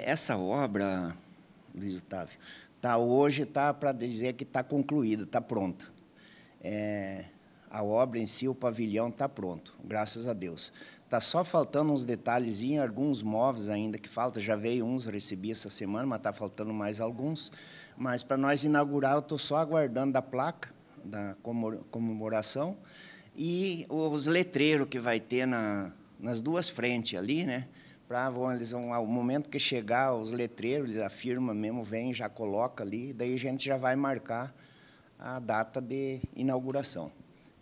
Essa obra, Luiz Otávio, tá hoje está para dizer que está concluída, está pronta. É, a obra em si, o pavilhão está pronto, graças a Deus. Está só faltando uns detalhezinhos, alguns móveis ainda que falta. Já veio uns, recebi essa semana, mas está faltando mais alguns. Mas para nós inaugurar, eu estou só aguardando da placa da comemoração e os letreiros que vai ter na, nas duas frentes ali, né? para eles vão, ao momento que chegar os letreiros, eles afirmam mesmo, vem, já coloca ali, daí a gente já vai marcar a data de inauguração.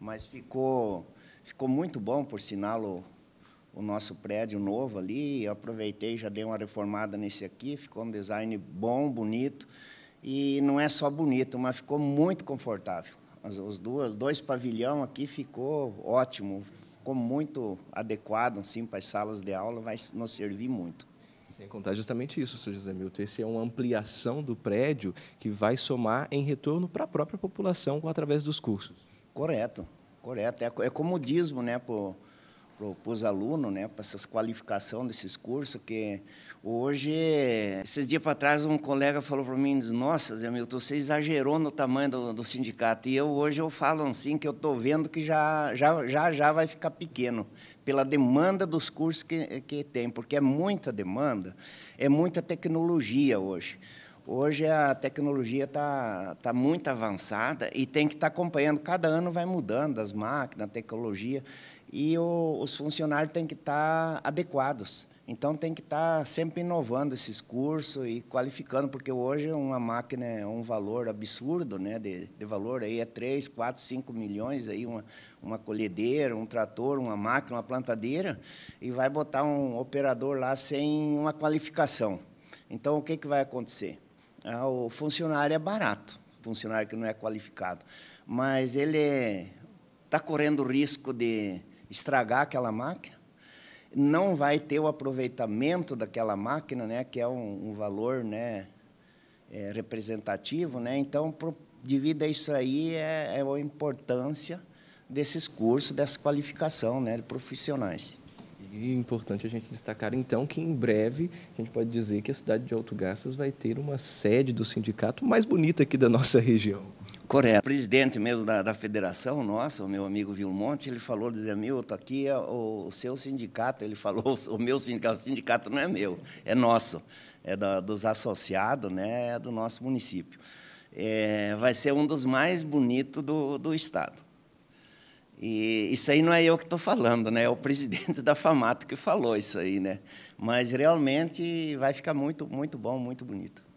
Mas ficou, ficou muito bom, por sinal, o, o nosso prédio novo ali. Eu aproveitei, já dei uma reformada nesse aqui, ficou um design bom, bonito. E não é só bonito, mas ficou muito confortável. As, os duas, dois pavilhão aqui ficou ótimo, ficou muito adequado assim, para as salas de aula, vai nos servir muito. Sem contar justamente isso, Sr. José Milton. Esse é uma ampliação do prédio que vai somar em retorno para a própria população através dos cursos. Correto, correto. É, é comodismo né, para os alunos, né, para essas qualificação desses cursos, que hoje, esses dias para trás, um colega falou para mim, nossa, Zé Milton, você exagerou no tamanho do, do, sindicato, e eu hoje eu falo assim, que eu estou vendo que já, já, já, já vai ficar pequeno, pela demanda dos cursos que, que tem, porque é muita demanda, é muita tecnologia hoje. Hoje a tecnologia está tá muito avançada e tem que estar tá acompanhando. Cada ano vai mudando as máquinas, a tecnologia, e o, os funcionários têm que estar tá adequados. Então tem que estar tá sempre inovando esses cursos e qualificando, porque hoje uma máquina é um valor absurdo, né? De, de valor aí é 3, 4, 5 milhões aí, uma, uma colhedeira, um trator, uma máquina, uma plantadeira, e vai botar um operador lá sem uma qualificação. Então o que, que vai acontecer? Ah, o funcionário é barato, funcionário que não é qualificado, mas ele está é, correndo o risco de estragar aquela máquina, não vai ter o aproveitamento daquela máquina, né, que é um, um valor né, é, representativo. Né? Então, pro, devido a isso aí, é, é a importância desses cursos, dessa qualificação né, de profissionais. E é importante a gente destacar, então, que em breve a gente pode dizer que a cidade de Alto Garças vai ter uma sede do sindicato mais bonita aqui da nossa região. Correto. O presidente mesmo da, da federação nossa, o meu amigo Vilmonte, ele falou, dizia, Milton, aqui é o, o, seu sindicato, ele falou, o meu sindicato, o sindicato não é meu, é nosso, é da, dos associados, né, é do nosso município. É, vai ser um dos mais bonitos do, do Estado. E isso aí não é eu que estou falando, né? É o presidente da Famato que falou isso aí, né? Mas realmente vai ficar muito, muito bom, muito bonito.